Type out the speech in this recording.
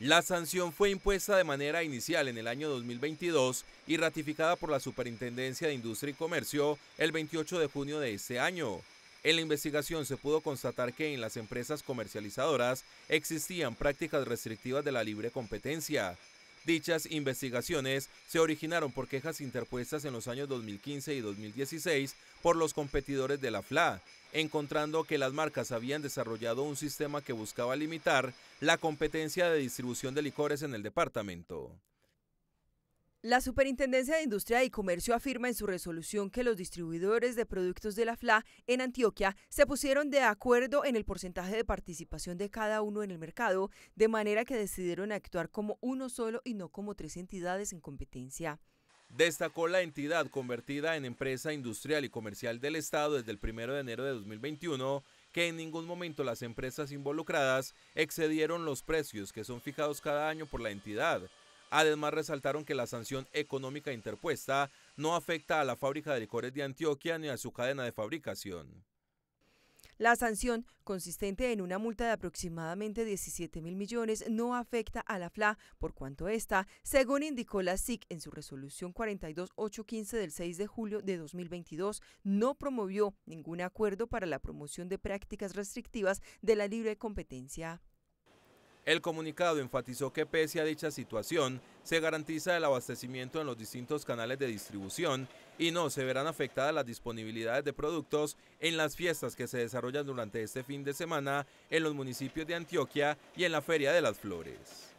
La sanción fue impuesta de manera inicial en el año 2022 y ratificada por la Superintendencia de Industria y Comercio el 28 de junio de este año. En la investigación se pudo constatar que en las empresas comercializadoras existían prácticas restrictivas de la libre competencia. Dichas investigaciones se originaron por quejas interpuestas en los años 2015 y 2016 por los competidores de la FLA, encontrando que las marcas habían desarrollado un sistema que buscaba limitar la competencia de distribución de licores en el departamento. La Superintendencia de Industria y Comercio afirma en su resolución que los distribuidores de productos de la FLA en Antioquia se pusieron de acuerdo en el porcentaje de participación de cada uno en el mercado, de manera que decidieron actuar como uno solo y no como tres entidades en competencia. Destacó la entidad convertida en empresa industrial y comercial del Estado desde el 1 de enero de 2021 que en ningún momento las empresas involucradas excedieron los precios que son fijados cada año por la entidad. Además resaltaron que la sanción económica interpuesta no afecta a la fábrica de licores de Antioquia ni a su cadena de fabricación. La sanción, consistente en una multa de aproximadamente 17 mil millones, no afecta a la FLA, por cuanto esta, según indicó la SIC en su resolución 42815 del 6 de julio de 2022, no promovió ningún acuerdo para la promoción de prácticas restrictivas de la libre competencia. El comunicado enfatizó que pese a dicha situación, se garantiza el abastecimiento en los distintos canales de distribución y no se verán afectadas las disponibilidades de productos en las fiestas que se desarrollan durante este fin de semana en los municipios de Antioquia y en la Feria de las Flores.